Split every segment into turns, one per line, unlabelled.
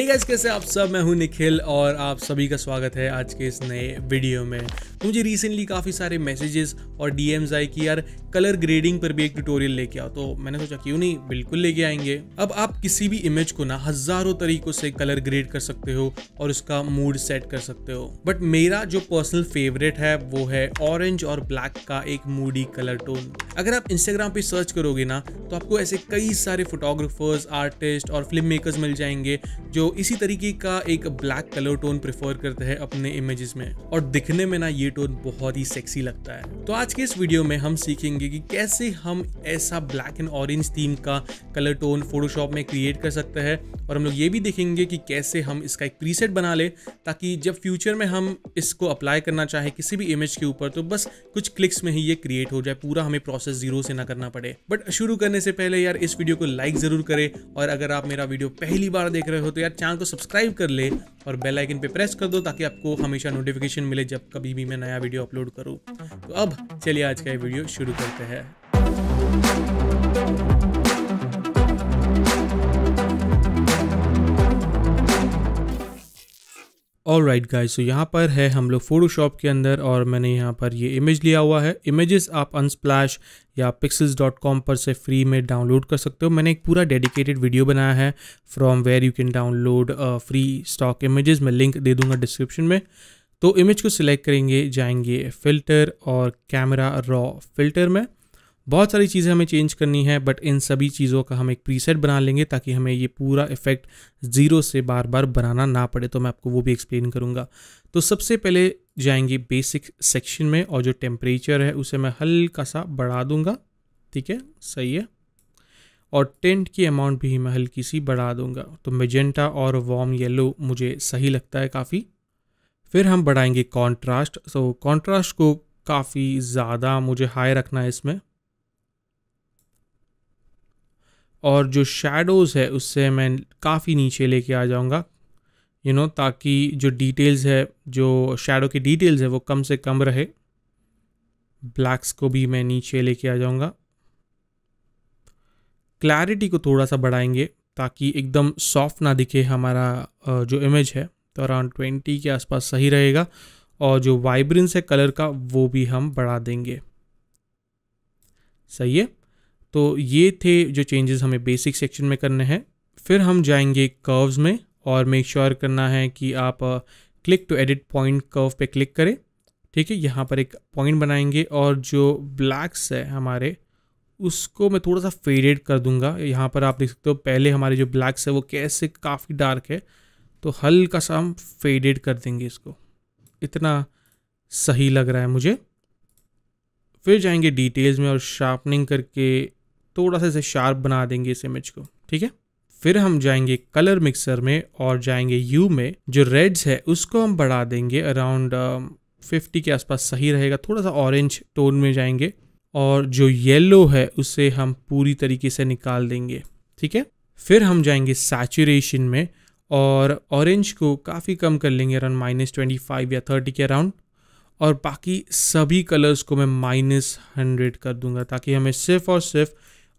hey guys कैसे आप सब मैं हूं निखिल और आप सभी का स्वागत है आज के इस नए वीडियो में तो मुझे रिसेंटली काफ़ी सारे मैसेजेस और डी एम्स आए कि यार कलर ग्रेडिंग पर भी एक ट्यूटोरियल लेके आओ तो मैंने सोचा क्यों नहीं बिल्कुल लेके आएंगे अब आप किसी भी इमेज को ना हज़ारों तरीकों से कलर ग्रेड कर सकते हो और उसका मूड सेट कर सकते हो बट मेरा जो पर्सनल फेवरेट है वो है ऑरेंज और ब्लैक का एक मूडी कलर टोन अगर आप इंस्टाग्राम पर सर्च करोगे ना तो आपको ऐसे कई सारे फोटोग्राफर्स आर्टिस्ट और फिल्म मेकर्स मिल जाएंगे जो तो इसी तरीके का एक ब्लैक कलर टोन प्रेफर करते हैं अपने इमेजेस में और दिखने में ना ये टोन बहुत ही सेक्सी लगता है तो आज के इस वीडियो में हम सीखेंगे कि कैसे हम ऐसा ब्लैक एंड ऑरेंज थीम का कलर टोन फोटोशॉप में क्रिएट कर सकते हैं और हम लोग ये भी देखेंगे कि कैसे हम इसका एक प्रीसेट बना ले ताकि जब फ्यूचर में हम इसको अप्लाई करना चाहें किसी भी इमेज के ऊपर तो बस कुछ क्लिक्स में ही ये क्रिएट हो जाए पूरा हमें प्रोसेस जीरो से ना करना पड़े बट शुरू करने से पहले यार इस वीडियो को लाइक ज़रूर करें और अगर आप मेरा वीडियो पहली बार देख रहे हो तो यार चैनल को सब्सक्राइब कर ले और बेल आइकन पे प्रेस कर दो ताकि आपको हमेशा नोटिफिकेशन मिले जब कभी भी मैं नया वीडियो अपलोड करूँ तो अब चलिए आज का ये वीडियो शुरू करते हैं ऑल राइट गाइज सो यहाँ पर है हम लोग फोटोशॉप के अंदर और मैंने यहाँ पर ये इमेज लिया हुआ है इमेजेस आप अनस्प्लैश या पिक्सल्स डॉट कॉम पर से फ्री में डाउनलोड कर सकते हो मैंने एक पूरा डेडिकेटेड वीडियो बनाया है from where you can download free stock images मैं लिंक दे दूंगा डिस्क्रिप्शन में तो इमेज को सिलेक्ट करेंगे जाएंगे फ़िल्टर और कैमरा रॉ फिल्टर में बहुत सारी चीज़ें हमें चेंज करनी है बट इन सभी चीज़ों का हम एक प्रीसेट बना लेंगे ताकि हमें ये पूरा इफेक्ट ज़ीरो से बार बार बनाना ना पड़े तो मैं आपको वो भी एक्सप्लेन करूँगा तो सबसे पहले जाएंगे बेसिक सेक्शन में और जो टेम्परेचर है उसे मैं हल्का सा बढ़ा दूँगा ठीक है सही है और टेंट की अमाउंट भी मैं हल्की सी बढ़ा दूंगा तो मेजेंटा और वार्म येलो मुझे सही लगता है काफ़ी फिर हम बढ़ाएंगे कॉन्ट्रास्ट सो कॉन्ट्रास्ट को काफ़ी ज़्यादा मुझे हाई रखना है इसमें और जो शेडोज़ है उससे मैं काफ़ी नीचे लेके आ जाऊँगा यू नो ताकि जो डिटेल्स है जो शेडो की डिटेल्स है वो कम से कम रहे ब्लैक्स को भी मैं नीचे लेके आ जाऊँगा क्लैरिटी को थोड़ा सा बढ़ाएंगे ताकि एकदम सॉफ्ट ना दिखे हमारा जो इमेज है तो अराउंड ट्वेंटी के आसपास सही रहेगा और जो वाइब्रेंस है कलर का वो भी हम बढ़ा देंगे सही है तो ये थे जो चेंजेस हमें बेसिक सेक्शन में करने हैं फिर हम जाएंगे कर्व्स में और मेक श्योर sure करना है कि आप click to edit point curve पे क्लिक करें ठीक है यहाँ पर एक पॉइंट बनाएंगे और जो ब्लैक्स है हमारे उसको मैं थोड़ा सा फेडेड कर दूंगा यहाँ पर आप देख सकते हो पहले हमारे जो ब्लैक्स है वो कैसे काफ़ी डार्क है तो हल्का सा हम फेडेड कर देंगे इसको इतना सही लग रहा है मुझे फिर जाएंगे डिटेल्स में और शार्पनिंग करके थोड़ा सा इसे शार्प बना देंगे इस इमेज को ठीक है फिर हम जाएंगे कलर मिक्सर में और जाएंगे यू में जो रेड्स है उसको हम बढ़ा देंगे अराउंड फिफ्टी um, के आसपास सही रहेगा थोड़ा सा ऑरेंज टोन में जाएंगे और जो येलो है उसे हम पूरी तरीके से निकाल देंगे ठीक है फिर हम जाएंगे सैचुरेशन में और ऑरेंज को काफ़ी कम कर लेंगे अराउंड माइनस ट्वेंटी फाइव या थर्टी के अराउंड और बाकी सभी कलर्स को मैं माइनस हंड्रेड कर दूंगा ताकि हमें सिर्फ और सिर्फ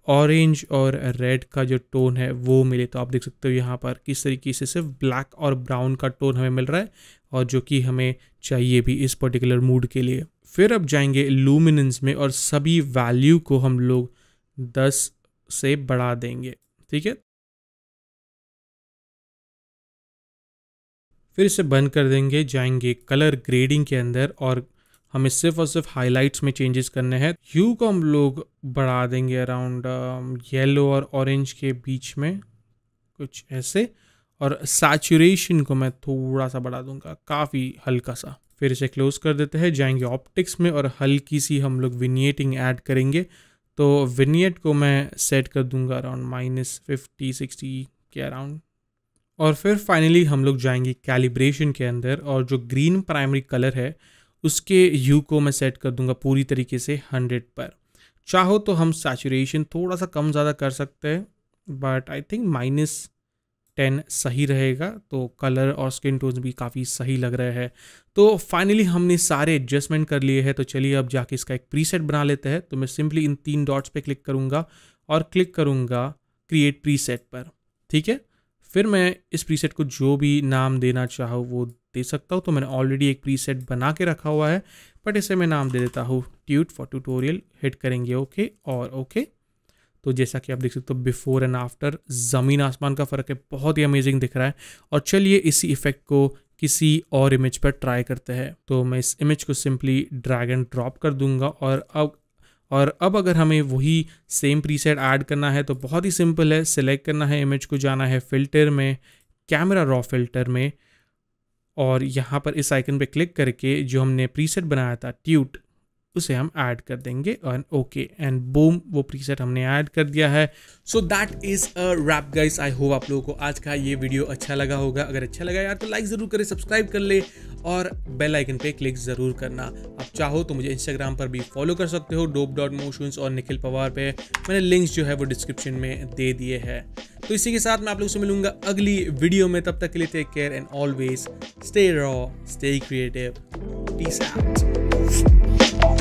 ऑरेंज और रेड का जो टोन है वो मिले तो आप देख सकते हो यहाँ पर किस तरीके से सिर्फ ब्लैक और ब्राउन का टोन हमें मिल रहा है और जो कि हमें चाहिए भी इस पर्टिकुलर मूड के लिए फिर अब जाएंगे लूमिनेंस में और सभी वैल्यू को हम लोग दस से बढ़ा देंगे ठीक है फिर इसे बंद कर देंगे जाएंगे कलर ग्रेडिंग के अंदर और हमें सिर्फ और सिर्फ हाईलाइट्स में चेंजेस करने हैं ह्यू को हम लोग बढ़ा देंगे अराउंड येलो um, और ऑरेंज के बीच में कुछ ऐसे और सैचुरेशन को मैं थोड़ा सा बढ़ा दूंगा काफ़ी हल्का सा फिर इसे क्लोज कर देते हैं जाएंगे ऑप्टिक्स में और हल्की सी हम लोग विनिएटिंग ऐड करेंगे तो विनिएट को मैं सेट कर दूंगा अराउंड माइनस फिफ्टी सिक्सटी के अराउंड और फिर फाइनली हम लोग जाएंगे कैलिब्रेशन के अंदर और जो ग्रीन प्राइमरी कलर है उसके यू को मैं सेट कर दूंगा पूरी तरीके से हंड्रेड पर चाहो तो हम सैचुरेशन थोड़ा सा कम ज़्यादा कर सकते हैं but I think minus ten सही रहेगा तो कलर और स्किन टोन्स भी काफ़ी सही लग रहे हैं तो फाइनली हमने सारे एडजस्टमेंट कर लिए हैं तो चलिए अब जाके इसका एक प्रीसेट बना लेते हैं तो मैं सिंपली इन तीन डॉट्स पे क्लिक करूँगा और क्लिक करूँगा क्रिएट प्रीसेट पर ठीक है फिर मैं इस प्रीसेट को जो भी नाम देना चाहूँ वो दे सकता हूँ तो मैंने ऑलरेडी एक प्रीसेट बना के रखा हुआ है बट इसे मैं नाम दे देता हूँ ट्यूट फॉर ट्यूटोरियल हिट करेंगे ओके और ओके तो जैसा कि आप देख सकते हो बिफोर एंड आफ्टर ज़मीन आसमान का फ़र्क है बहुत ही अमेजिंग दिख रहा है और चलिए इसी इफेक्ट को किसी और इमेज पर ट्राई करते हैं तो मैं इस इमेज को सिंपली ड्रैग एंड ड्रॉप कर दूंगा और अब और अब अगर हमें वही सेम प्रीसेट ऐड करना है तो बहुत ही सिंपल है सिलेक्ट करना है इमेज को जाना है फ़िल्टर में कैमरा रॉ फिल्टर में और यहाँ पर इस आइकन पे क्लिक करके जो हमने प्रीसेट बनाया था ट्यूट उसे हम ऐड कर देंगे एंड ओके एंड बूम वो प्रीसेट हमने ऐड कर दिया है so that is a wrap guys I hope आप लोगों को आज का ये वीडियो अच्छा लगा होगा अगर अच्छा लगा यार तो लाइक ज़रूर करें सब्सक्राइब कर ले और बेल आइकन पे क्लिक ज़रूर करना आप चाहो तो मुझे इंस्टाग्राम पर भी फॉलो कर सकते हो डोप डॉट मोशंस और निखिल पवार पे मैंने लिंक्स जो है वो डिस्क्रिप्शन में दे दिए हैं तो इसी के साथ मैं आप लोग से मिलूंगा अगली वीडियो में तब तक के लिए take care and always stay raw stay creative peace out